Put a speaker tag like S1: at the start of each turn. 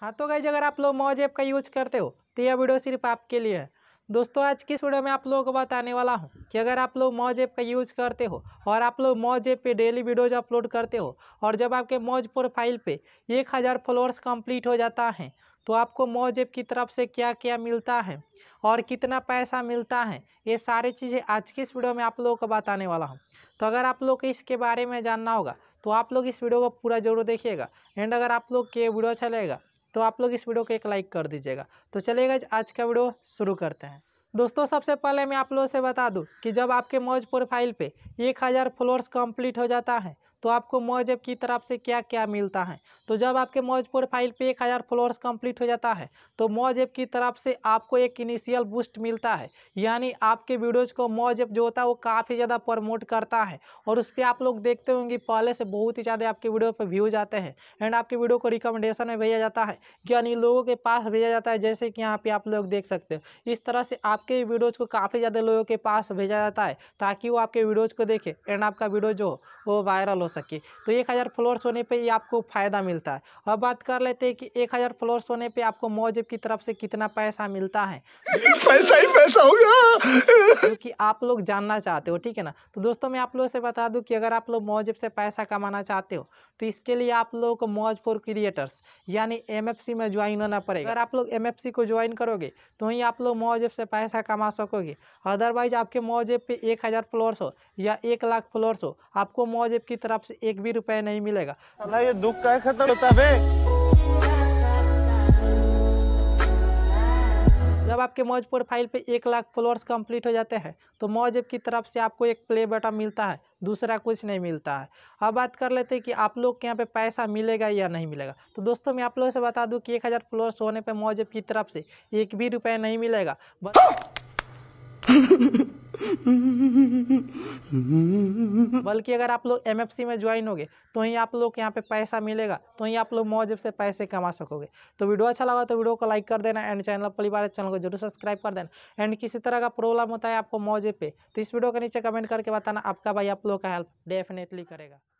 S1: हाँ तो गाइज अगर आप लोग मौज ऐप का यूज करते हो तो यह वीडियो सिर्फ आपके लिए है दोस्तों आज किस वीडियो में आप लोगों को बताने वाला हूँ कि अगर आप लोग मौज ऐप का यूज़ करते हो और आप लोग मौज ऐप पे डेली वीडियोज अपलोड करते हो और जब आपके मौज प्रोफाइल पे एक हज़ार फॉलोअर्स कंप्लीट हो जाता है तो आपको मौज ऐप की तरफ से क्या क्या मिलता है और कितना पैसा मिलता है ये सारी चीज़ें आज की इस वीडियो में आप लोगों को बताने वाला हूँ तो अगर आप लोग को इसके बारे में जानना होगा तो आप लोग इस वीडियो को पूरा जरूर देखिएगा एंड अगर आप लोग के वीडियो अच्छा लगेगा तो आप लोग इस वीडियो को एक लाइक कर दीजिएगा तो चलेगा आज का वीडियो शुरू करते हैं दोस्तों सबसे पहले मैं आप लोगों से बता दूं कि जब आपके मौज प्रोफाइल पे एक हज़ार फॉलोअर्स कंप्लीट हो जाता है तो आपको मौजब की तरफ से क्या क्या मिलता है तो जब आपके मौज प्रोफाइल पे एक हज़ार फॉलोअर्स कंप्लीट हो जाता है तो मौज ऐप की तरफ से आपको एक इनिशियल बूस्ट मिलता है यानी आपके वीडियोज़ को मोज ऐप जो होता है वो काफ़ी ज़्यादा प्रमोट करता है और उस पर आप लोग देखते होंगे पहले से बहुत ही ज़्यादा आपके वीडियो पर व्यूज आते हैं एंड आपके वीडियो को रिकमेंडेशन में भेजा जाता है यानी लोगों के पास भेजा जाता है जैसे कि यहाँ पर आप लोग देख सकते हो इस तरह से आपके वीडियोज़ को काफ़ी ज़्यादा लोगों के पास भेजा जाता है ताकि वो आपके वीडियोज़ को देखें एंड आपका वीडियो जो वो वायरल हो सके तो एक हज़ार फ्लोर्स होने पे ही आपको फ़ायदा मिलता है अब बात कर लेते हैं कि एक हज़ार फ्लोर्स होने पे आपको मौजब की तरफ से कितना पैसा मिलता है पैसा ही पैसा होगा क्योंकि कि आप लोग जानना चाहते हो ठीक है ना तो दोस्तों मैं आप लोगों से बता दूँ कि अगर आप लोग मौजब से पैसा कमाना चाहते हो तो इसके लिए आप लोगों को मौज फॉर क्रिएटर्स यानी एम में ज्वाइन होना पड़ेगा अगर आप लोग एम को ज्वाइन करोगे तो ही आप लोग मौज से पैसा कमा सकोगे अदरवाइज आपके मौज पे एक हज़ार फ्लोर्स हो या एक लाख फ्लोर्स हो आपको मौज की तरफ आपसे एक भी रुपया नहीं मिलेगा ये दुख का खतर होता है जब आपके मौज प्रोफाइल पे एक लाख फॉलोअर्स कंप्लीट हो जाते हैं तो मौज ऐप की तरफ से आपको एक प्ले बटन मिलता है दूसरा कुछ नहीं मिलता है अब बात कर लेते हैं कि आप लोग के यहाँ पे पैसा मिलेगा या नहीं मिलेगा तो दोस्तों मैं आप लोगों से बता दूं कि एक हज़ार फॉलोअर्स होने पे मौज ऐप की तरफ से एक भी रुपया नहीं मिलेगा बल्कि अगर आप लोग एम में ज्वाइन होगे तो ही आप लोग यहाँ पे पैसा मिलेगा तो ही आप लोग मौजब से पैसे कमा सकोगे तो वीडियो अच्छा लगा तो वीडियो को लाइक कर देना एंड चैनल परिवार चैनल को जरूर सब्सक्राइब कर देना एंड किसी तरह का प्रॉब्लम होता है आपको मौजे पे तो इस वीडियो के नीचे कमेंट करके बताना आपका भाई आप लोग का हेल्प डेफिनेटली करेगा